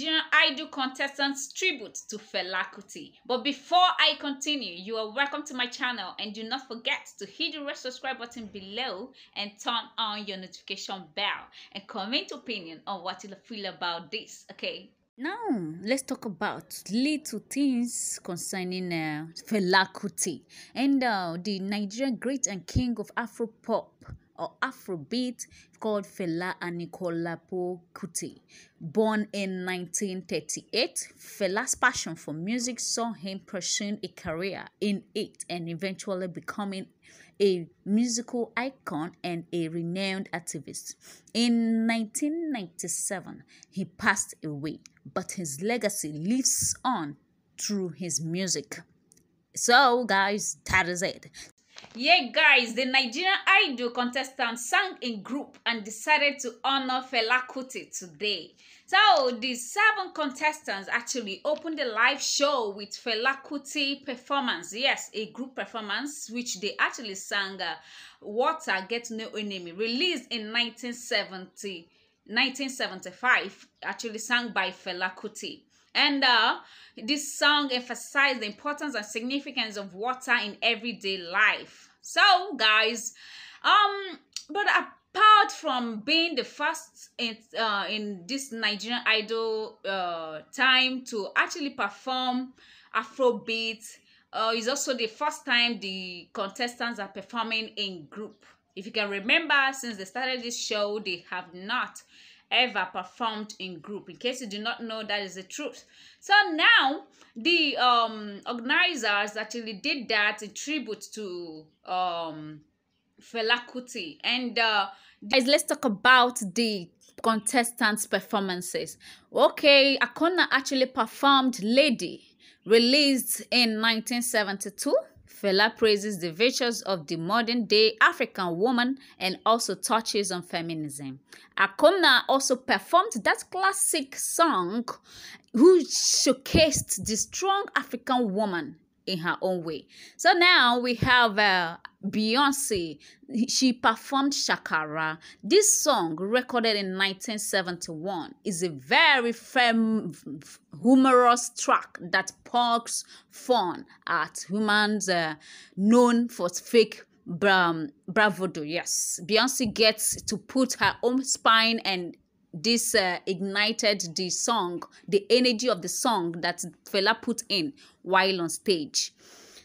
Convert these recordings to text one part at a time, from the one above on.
Nigerian Idol contestants tribute to Fela But before I continue, you are welcome to my channel and do not forget to hit the red subscribe button below and turn on your notification bell and comment opinion on what you feel about this, okay? Now, let's talk about little things concerning uh, Fela and uh, the Nigerian great and king of Afro pop. or Afrobeat called Fela Anikolapo Kuti. Born in 1938, Fela's passion for music saw him pursuing a career in it and eventually becoming a musical icon and a renowned activist. In 1997, he passed away, but his legacy lives on through his music. So, guys, that is it. Yeah, guys, the Nigerian Idol contestant sang in group and decided to honor Fela Kuti today. So, the seven contestants actually opened the live show with Fela Kuti performance. Yes, a group performance which they actually sang uh, Water Get No Enemy, released in 1970, 1975, actually sung by Fela Kuti. And uh, this song emphasized the importance and significance of water in everyday life. So, guys, um, but apart from being the first in uh, in this Nigerian Idol uh, time to actually perform Afrobeat, uh, is also the first time the contestants are performing in group. If you can remember, since they started this show, they have not ever performed in group. In case you do not know, that is the truth. So now the um, organizers actually did that in tribute to um, Fela Kuti. And uh, guys, let's talk about the contestants' performances. Okay, Akona actually performed Lady, released in 1972. Fela praises the virtues of the modern day African woman and also touches on feminism. Akomna also performed that classic song, who showcased the strong African woman in her own way. So now we have uh, Beyonce. She performed Shakara. This song, recorded in 1971, is a very fem- humorous track that pokes fun at humans uh, known for fake bra- bravado. Yes, Beyonce gets to put her own spine and this uh, ignited the song, the energy of the song that Fela put in while on stage.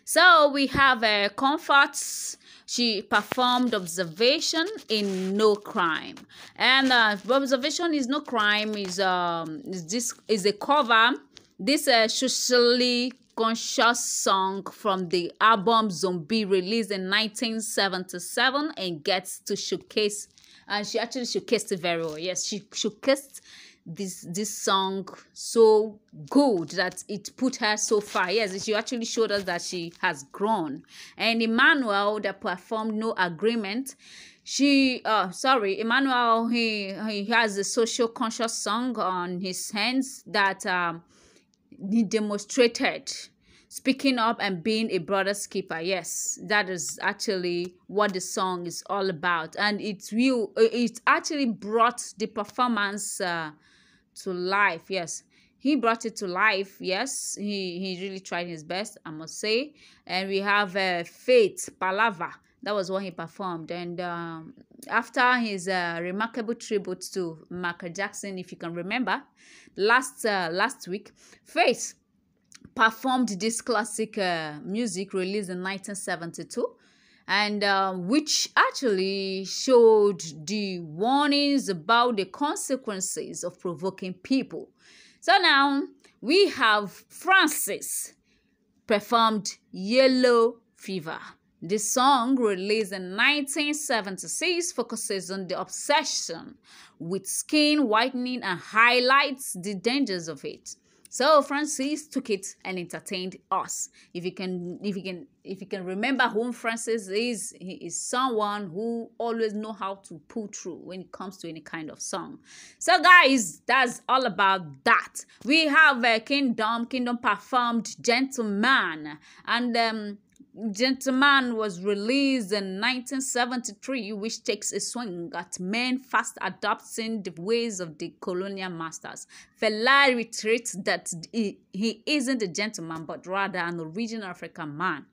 So we have uh, Comforts. She performed observation in No Crime, and uh, observation is No Crime is um is this is a cover. This uh, socially conscious song from the album Zombie released in 1977 and gets to showcase and uh, she actually showcased it very well. Yes, she showcased this this song so good that it put her so far. Yes, she actually showed us that she has grown. And Emmanuel that performed No Agreement. She uh sorry, Emmanuel he he has a social conscious song on his hands that um he demonstrated speaking up and being a brother's keeper yes that is actually what the song is all about and it will uh, it actually brought the performance uh, to life yes he brought it to life yes he he really tried his best i must say and we have uh, faith palava that was what he performed and um, after his uh, remarkable tribute to michael jackson if you can remember last uh, last week faith performed this classic uh, music released in 1972 and uh, which actually showed the warnings about the consequences of provoking people so now we have francis performed yellow fever the song, released in 1976, focuses on the obsession with skin whitening and highlights the dangers of it. So Francis took it and entertained us. If you can, if you can, if you can remember whom Francis is, he is someone who always know how to pull through when it comes to any kind of song. So guys, that's all about that. We have a Kingdom, Kingdom performed Gentleman, and um, gentleman was released in 1973, which takes a swing at men fast adopting the ways of the colonial masters. Fela retreats that he, he isn't a gentleman, but rather an original African man.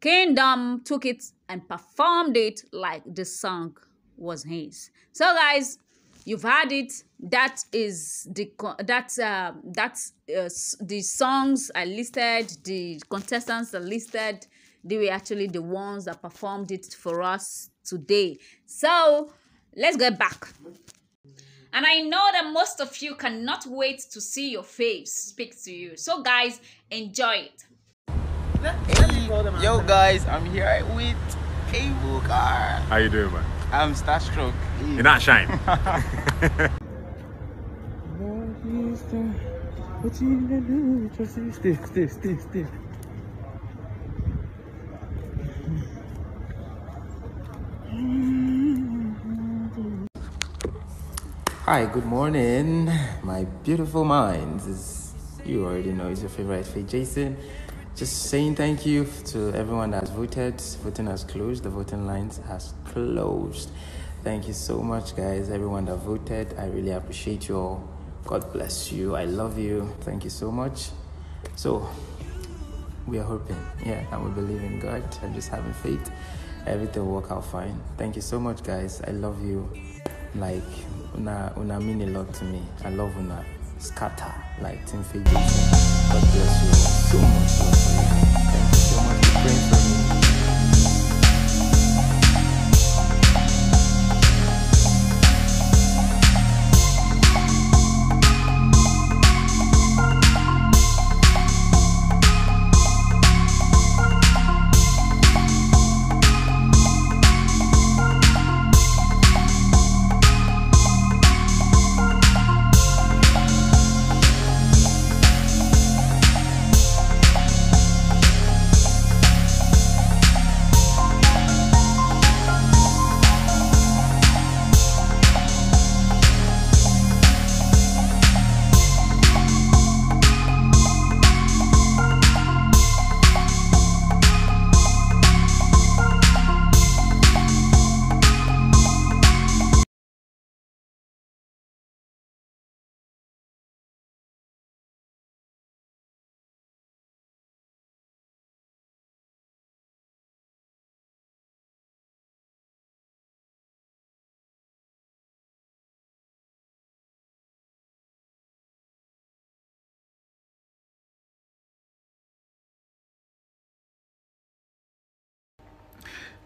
Kingdom took it and performed it like the song was his. So, guys, you've had it that is the that's uh, that's uh, the songs are listed the contestants are listed they were actually the ones that performed it for us today so let's get back and I know that most of you cannot wait to see your faves speak to you. So guys, enjoy it. Hey, yo guys, I'm here with Cable Car. How you doing man? I'm starstruck. You're not shine. what you gonna do with your sister? Stay, stay, stay, Hi, good morning, my beautiful minds. It's, you already know it's your favorite face, Jason. Just saying thank you to everyone that's voted. Voting has closed. The voting lines has closed. Thank you so much, guys. Everyone that voted, I really appreciate you all. God bless you. I love you. Thank you so much. So, we are hoping, yeah, and we believe in God. I'm just having faith. Everything will work out fine. Thank you so much, guys. I love you. Like, una, una mean a lot to me. I love una. Scatter, like Tim Fiji. God bless you so much. Thank you so much for praying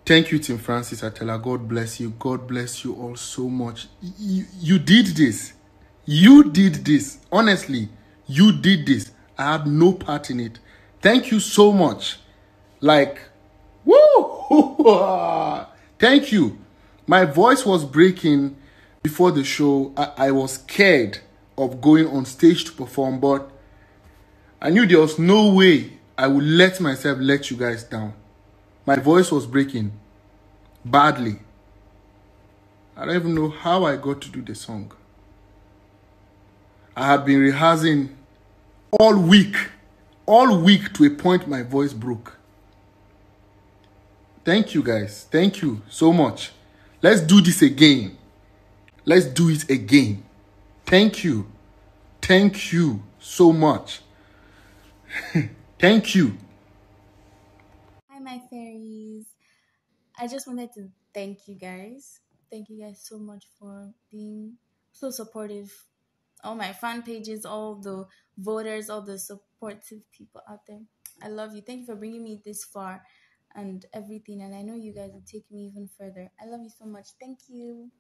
Thank you, Tim Francis Atella. God bless you. God bless you all so much. You, you did this. You did this. Honestly, you did this. I had no part in it. Thank you so much. Like, woo! Thank you. My voice was breaking before the show. I, I was scared of going on stage to perform, but I knew there was no way I would let myself let you guys down. My voice was breaking badly. I don't even know how I got to do the song. I have been rehearsing all week, all week to a point my voice broke. Thank you guys. Thank you so much. Let's do this again. Let's do it again. Thank you. Thank you so much. Thank you my fairies. I just wanted to thank you guys. Thank you guys so much for being so supportive. All my fan pages, all the voters, all the supportive people out there. I love you. Thank you for bringing me this far and everything. And I know you guys will take me even further. I love you so much. Thank you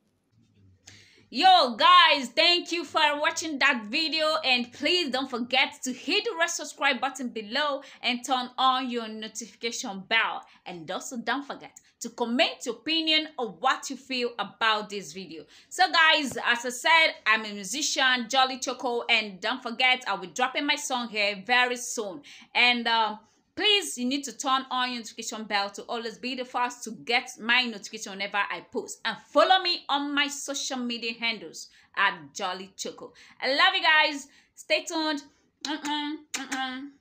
yo guys thank you for watching that video and please don't forget to hit the red subscribe button below and turn on your notification bell and also don't forget to comment your opinion of what you feel about this video so guys as i said i'm a musician jolly choco and don't forget i'll be dropping my song here very soon and um Please, you need to turn on your notification bell to always be the first to get my notification whenever I post. And follow me on my social media handles at Jolly Choco. I love you guys. Stay tuned. Mm -mm, mm